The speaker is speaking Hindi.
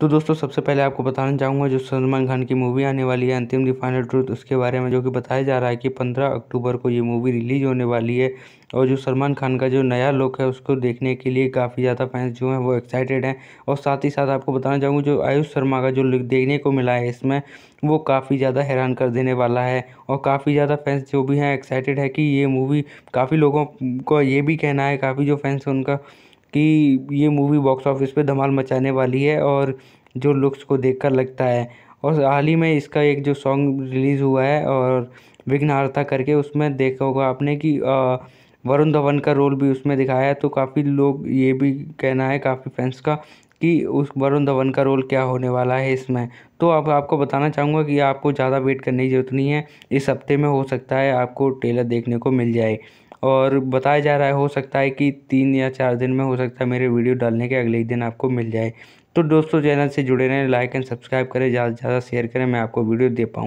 तो दोस्तों सबसे पहले आपको बताना चाहूँगा जो सलमान खान की मूवी आने वाली है अंतिम दी फाइनल ट्रूथ उसके बारे में जो कि बताया जा रहा है कि पंद्रह अक्टूबर को ये मूवी रिलीज होने वाली है और जो सलमान खान का जो नया लुक है उसको देखने के लिए काफ़ी ज़्यादा फैंस जो हैं वो एक्साइटेड हैं और साथ ही साथ आपको बताना चाहूँगा जो आयुष शर्मा का जो लुक देखने को मिला है इसमें वो काफ़ी ज़्यादा हैरान कर देने वाला है और काफ़ी ज़्यादा फैंस जो भी हैं एक्साइटेड है कि ये मूवी काफ़ी लोगों को ये भी कहना है काफ़ी जो फैंस उनका कि ये मूवी बॉक्स ऑफिस पे धमाल मचाने वाली है और जो लुक्स को देखकर लगता है और हाल ही में इसका एक जो सॉन्ग रिलीज़ हुआ है और विघ्नहार्ता करके उसमें देखा होगा आपने कि वरुण धवन का रोल भी उसमें दिखाया है तो काफ़ी लोग ये भी कहना है काफ़ी फैंस का कि उस वरुण धवन का रोल क्या होने वाला है इसमें तो अब आप, आपको बताना चाहूँगा कि आपको ज़्यादा वेट करने की ज़रूरत नहीं है इस हफ्ते में हो सकता है आपको ट्रेलर देखने को मिल जाए और बताया जा रहा है हो सकता है कि तीन या चार दिन में हो सकता है मेरे वीडियो डालने के अगले ही दिन आपको मिल जाए तो दोस्तों चैनल से जुड़े रहें लाइक एंड सब्सक्राइब करें ज़्यादा से ज़्यादा शेयर करें मैं आपको वीडियो दे पाऊँ